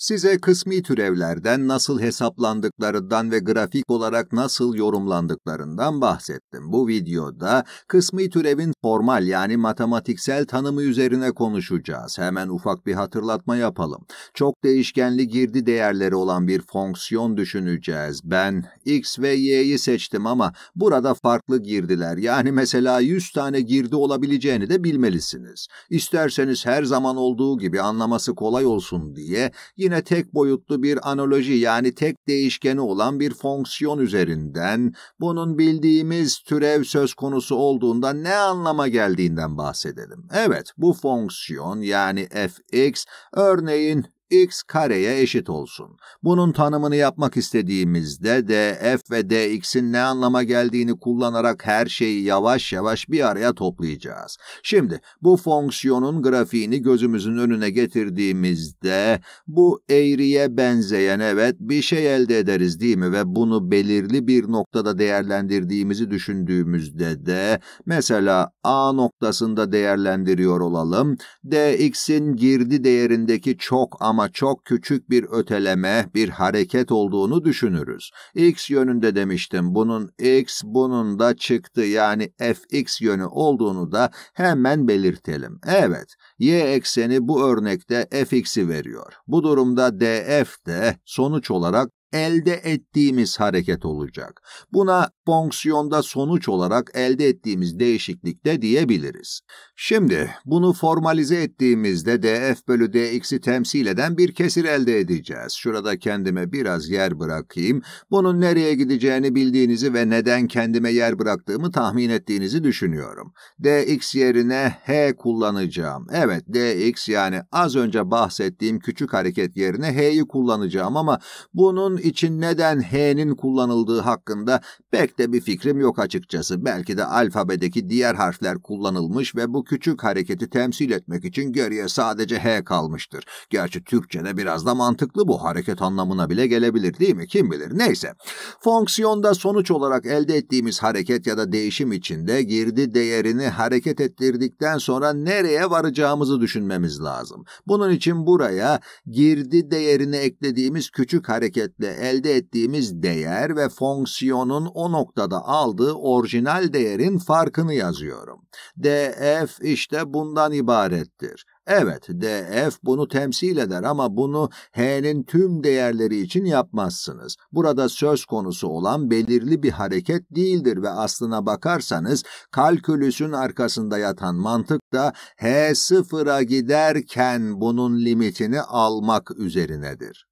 Size kısmi türevlerden nasıl hesaplandıklarından ve grafik olarak nasıl yorumlandıklarından bahsettim. Bu videoda kısmi türevin formal yani matematiksel tanımı üzerine konuşacağız. Hemen ufak bir hatırlatma yapalım. Çok değişkenli girdi değerleri olan bir fonksiyon düşüneceğiz. Ben x ve y'yi seçtim ama burada farklı girdiler. Yani mesela 100 tane girdi olabileceğini de bilmelisiniz. İsterseniz her zaman olduğu gibi anlaması kolay olsun diye yine tek boyutlu bir analoji yani tek değişkeni olan bir fonksiyon üzerinden bunun bildiğimiz türev söz konusu olduğunda ne anlama geldiğinden bahsedelim. Evet bu fonksiyon yani fx örneğin x kareye eşit olsun. Bunun tanımını yapmak istediğimizde de f ve dx'in ne anlama geldiğini kullanarak her şeyi yavaş yavaş bir araya toplayacağız. Şimdi bu fonksiyonun grafiğini gözümüzün önüne getirdiğimizde bu eğriye benzeyen evet bir şey elde ederiz değil mi? Ve bunu belirli bir noktada değerlendirdiğimizi düşündüğümüzde de mesela a noktasında değerlendiriyor olalım. dx'in girdi değerindeki çok ama ama çok küçük bir öteleme, bir hareket olduğunu düşünürüz. X yönünde demiştim. Bunun X, bunun da çıktı yani Fx yönü olduğunu da hemen belirtelim. Evet, y ekseni bu örnekte Fx'i veriyor. Bu durumda df de sonuç olarak elde ettiğimiz hareket olacak. Buna fonksiyonda sonuç olarak elde ettiğimiz değişiklik de diyebiliriz. Şimdi bunu formalize ettiğimizde df bölü dx'i temsil eden bir kesir elde edeceğiz. Şurada kendime biraz yer bırakayım. Bunun nereye gideceğini bildiğinizi ve neden kendime yer bıraktığımı tahmin ettiğinizi düşünüyorum. dx yerine h kullanacağım. Evet dx yani az önce bahsettiğim küçük hareket yerine h'yi kullanacağım ama bunun için neden H'nin kullanıldığı hakkında pek de bir fikrim yok açıkçası. Belki de alfabedeki diğer harfler kullanılmış ve bu küçük hareketi temsil etmek için geriye sadece H kalmıştır. Gerçi Türkçe'de biraz da mantıklı bu hareket anlamına bile gelebilir değil mi? Kim bilir. Neyse. Fonksiyonda sonuç olarak elde ettiğimiz hareket ya da değişim içinde girdi değerini hareket ettirdikten sonra nereye varacağımızı düşünmemiz lazım. Bunun için buraya girdi değerini eklediğimiz küçük hareketle sayesinde elde ettiğimiz değer ve fonksiyonun o noktada aldığı orijinal değerin farkını yazıyorum. df işte bundan ibarettir. Evet, df bunu temsil eder ama bunu h'nin tüm değerleri için yapmazsınız. Burada söz konusu olan belirli bir hareket değildir ve aslına bakarsanız kalkülüsün arkasında yatan mantık da h sıfıra giderken bunun limitini almak üzerinedir.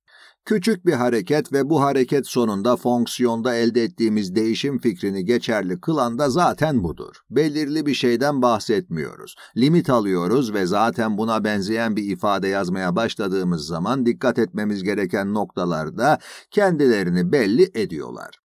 Küçük bir hareket ve bu hareket sonunda fonksiyonda elde ettiğimiz değişim fikrini geçerli kılan da zaten budur. Belirli bir şeyden bahsetmiyoruz. Limit alıyoruz ve zaten buna benzeyen bir ifade yazmaya başladığımız zaman dikkat etmemiz gereken noktalarda kendilerini belli ediyorlar.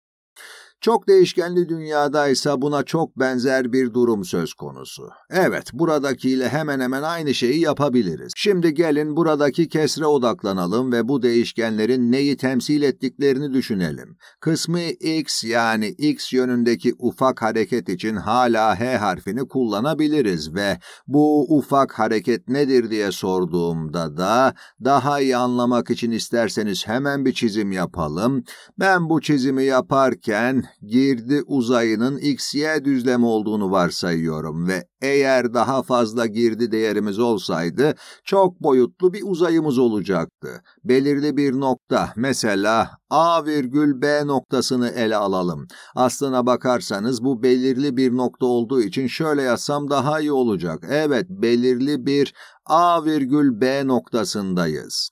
Çok değişkenli dünyada ise buna çok benzer bir durum söz konusu. Evet, buradakiyle hemen hemen aynı şeyi yapabiliriz. Şimdi gelin buradaki kesre odaklanalım ve bu değişkenlerin neyi temsil ettiklerini düşünelim. Kısmı x yani x yönündeki ufak hareket için hala h harfini kullanabiliriz ve bu ufak hareket nedir diye sorduğumda da daha iyi anlamak için isterseniz hemen bir çizim yapalım. Ben bu çizimi yaparken girdi uzayının x'y düzlem olduğunu varsayıyorum ve eğer daha fazla girdi değerimiz olsaydı çok boyutlu bir uzayımız olacaktı. Belirli bir nokta mesela A virgül B noktasını ele alalım. Aslına bakarsanız bu belirli bir nokta olduğu için şöyle yazsam daha iyi olacak. Evet belirli bir A virgül B noktasındayız.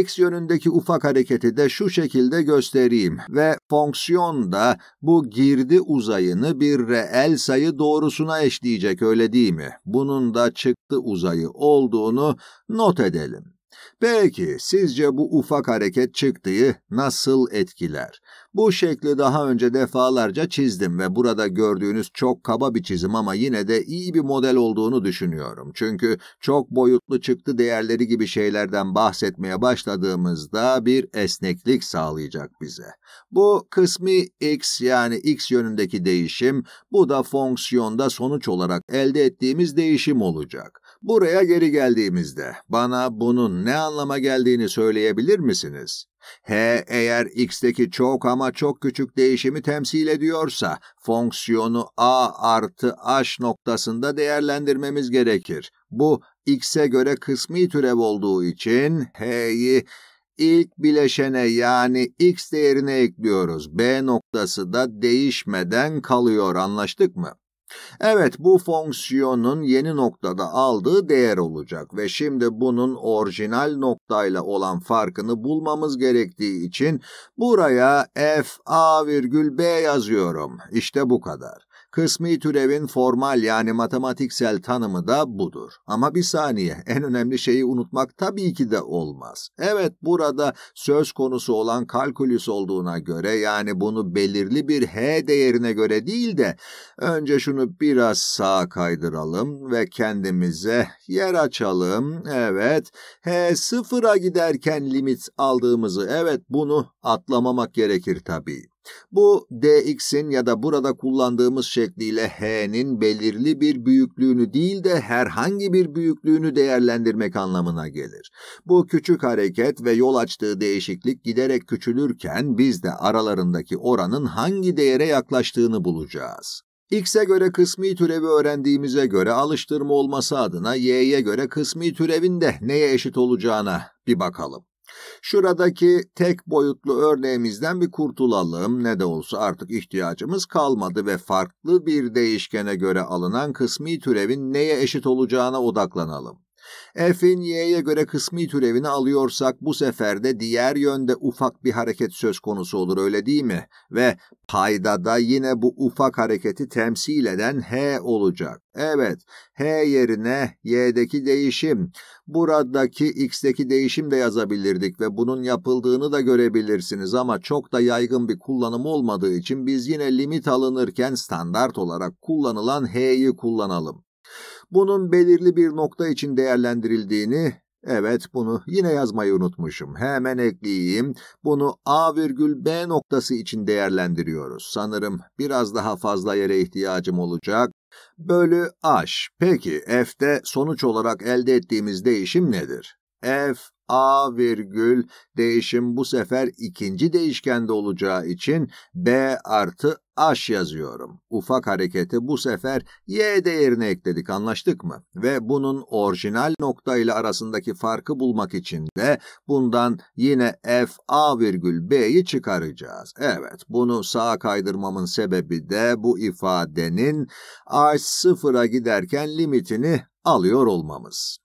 X yönündeki ufak hareketi de şu şekilde göstereyim ve fonksiyon da bu girdi uzayını bir reel sayı doğrusuna eşleyecek öyle değil mi? Bunun da çıktı uzayı olduğunu not edelim. Peki sizce bu ufak hareket çıktığı nasıl etkiler? Bu şekli daha önce defalarca çizdim ve burada gördüğünüz çok kaba bir çizim ama yine de iyi bir model olduğunu düşünüyorum. Çünkü çok boyutlu çıktı değerleri gibi şeylerden bahsetmeye başladığımızda bir esneklik sağlayacak bize. Bu kısmi x yani x yönündeki değişim, bu da fonksiyonda sonuç olarak elde ettiğimiz değişim olacak. Buraya geri geldiğimizde bana bunun ne anlama geldiğini söyleyebilir misiniz? H eğer x'teki çok ama çok küçük değişimi temsil ediyorsa fonksiyonu a artı h noktasında değerlendirmemiz gerekir. Bu x'e göre kısmi türev olduğu için h'yi ilk bileşene yani x değerine ekliyoruz. b noktası da değişmeden kalıyor anlaştık mı? Evet bu fonksiyonun yeni noktada aldığı değer olacak ve şimdi bunun orijinal noktayla olan farkını bulmamız gerektiği için buraya f a virgül b yazıyorum. İşte bu kadar. Kısmi türevin formal yani matematiksel tanımı da budur. Ama bir saniye, en önemli şeyi unutmak tabii ki de olmaz. Evet, burada söz konusu olan kalkülüs olduğuna göre yani bunu belirli bir h değerine göre değil de önce şunu biraz sağa kaydıralım ve kendimize yer açalım. Evet, h sıfıra giderken limit aldığımızı evet bunu atlamamak gerekir tabii. Bu dx'in ya da burada kullandığımız şekliyle h'nin belirli bir büyüklüğünü değil de herhangi bir büyüklüğünü değerlendirmek anlamına gelir. Bu küçük hareket ve yol açtığı değişiklik giderek küçülürken biz de aralarındaki oranın hangi değere yaklaştığını bulacağız. X'e göre kısmi türevi öğrendiğimize göre alıştırma olması adına y'ye göre kısmi türevin de neye eşit olacağına bir bakalım. Şuradaki tek boyutlu örneğimizden bir kurtulalım. Ne de olsa artık ihtiyacımız kalmadı ve farklı bir değişkene göre alınan kısmi türevin neye eşit olacağına odaklanalım. F'in y'ye göre kısmi türevini alıyorsak bu sefer de diğer yönde ufak bir hareket söz konusu olur öyle değil mi? Ve payda da yine bu ufak hareketi temsil eden h olacak. Evet, h yerine y'deki değişim, buradaki x'deki değişim de yazabilirdik ve bunun yapıldığını da görebilirsiniz ama çok da yaygın bir kullanım olmadığı için biz yine limit alınırken standart olarak kullanılan h'yi kullanalım. Bunun belirli bir nokta için değerlendirildiğini, evet bunu yine yazmayı unutmuşum. Hemen ekleyeyim. Bunu A virgül B noktası için değerlendiriyoruz. Sanırım biraz daha fazla yere ihtiyacım olacak. Bölü H. Peki F'de sonuç olarak elde ettiğimiz değişim nedir? F A virgül değişim bu sefer ikinci değişkende olacağı için B artı Aş yazıyorum. Ufak hareketi bu sefer Y değerine ekledik anlaştık mı? Ve bunun orijinal nokta ile arasındaki farkı bulmak için de bundan yine F A virgül B'yi çıkaracağız. Evet bunu sağa kaydırmamın sebebi de bu ifadenin a sıfıra giderken limitini alıyor olmamız.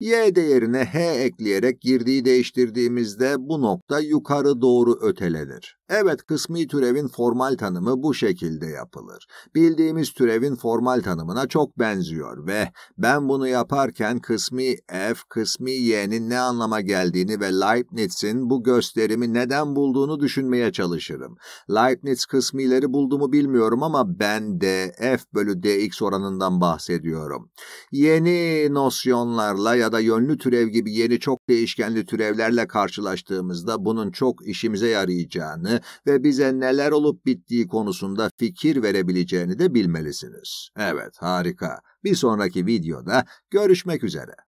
Y değerine H ekleyerek girdiği değiştirdiğimizde bu nokta yukarı doğru ötelenir. Evet kısmi türevin formal tanımı bu şekilde yapılır. Bildiğimiz türevin formal tanımına çok benziyor ve ben bunu yaparken kısmi f, kısmi y'nin ne anlama geldiğini ve Leibniz'in bu gösterimi neden bulduğunu düşünmeye çalışırım. Leibniz kısmileri bulduğumu bilmiyorum ama ben de f bölü dx oranından bahsediyorum. Yeni nosyonlarla sınırlarla ya da yönlü türev gibi yeni çok değişkenli türevlerle karşılaştığımızda bunun çok işimize yarayacağını ve bize neler olup bittiği konusunda fikir verebileceğini de bilmelisiniz. Evet, harika. Bir sonraki videoda görüşmek üzere.